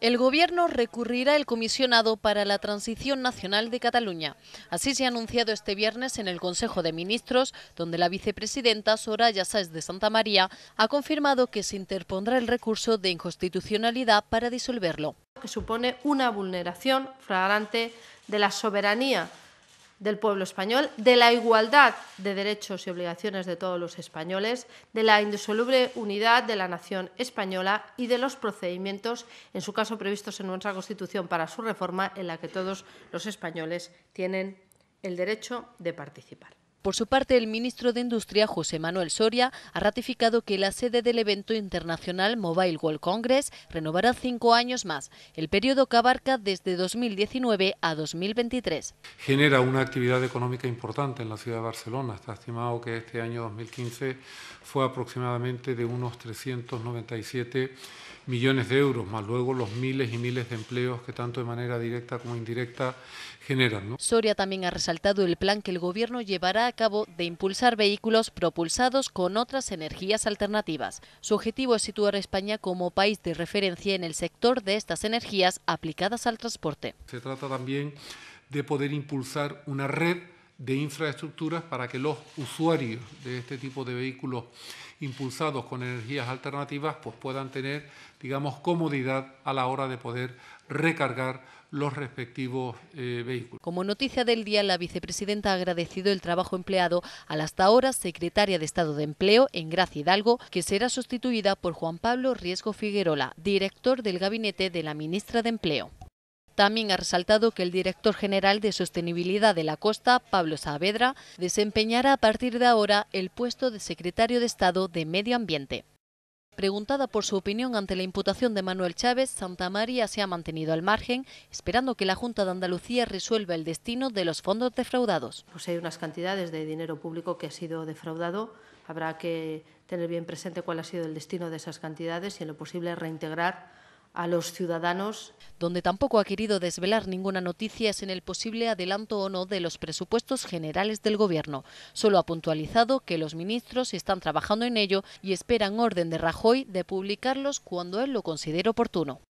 El Gobierno recurrirá el comisionado para la transición nacional de Cataluña. Así se ha anunciado este viernes en el Consejo de Ministros, donde la vicepresidenta Soraya Sáez de Santa María ha confirmado que se interpondrá el recurso de inconstitucionalidad para disolverlo. Que supone una vulneración flagrante de la soberanía del pueblo español, de la igualdad de derechos y obligaciones de todos los españoles, de la indisoluble unidad de la nación española y de los procedimientos, en su caso previstos en nuestra Constitución para su reforma, en la que todos los españoles tienen el derecho de participar. Por su parte, el ministro de Industria, José Manuel Soria, ha ratificado que la sede del evento internacional Mobile World Congress renovará cinco años más, el periodo que abarca desde 2019 a 2023. Genera una actividad económica importante en la ciudad de Barcelona. Está estimado que este año 2015 fue aproximadamente de unos 397 millones de euros, más luego los miles y miles de empleos que tanto de manera directa como indirecta generan. Soria también ha resaltado el plan que el Gobierno llevará cabo de impulsar vehículos propulsados con otras energías alternativas. Su objetivo es situar a España como país de referencia en el sector de estas energías aplicadas al transporte. Se trata también de poder impulsar una red de infraestructuras para que los usuarios de este tipo de vehículos impulsados con energías alternativas pues puedan tener, digamos, comodidad a la hora de poder recargar los respectivos eh, vehículos. Como noticia del día, la vicepresidenta ha agradecido el trabajo empleado a la hasta ahora secretaria de Estado de Empleo en Gracia Hidalgo, que será sustituida por Juan Pablo Riesgo Figuerola, director del gabinete de la ministra de Empleo. También ha resaltado que el director general de Sostenibilidad de la Costa, Pablo Saavedra, desempeñará a partir de ahora el puesto de secretario de Estado de Medio Ambiente. Preguntada por su opinión ante la imputación de Manuel Chávez, Santa María se ha mantenido al margen, esperando que la Junta de Andalucía resuelva el destino de los fondos defraudados. Pues hay unas cantidades de dinero público que ha sido defraudado. Habrá que tener bien presente cuál ha sido el destino de esas cantidades y, en lo posible, reintegrar a los ciudadanos. Donde tampoco ha querido desvelar ninguna noticia es en el posible adelanto o no de los presupuestos generales del Gobierno. Solo ha puntualizado que los ministros están trabajando en ello y esperan orden de Rajoy de publicarlos cuando él lo considere oportuno.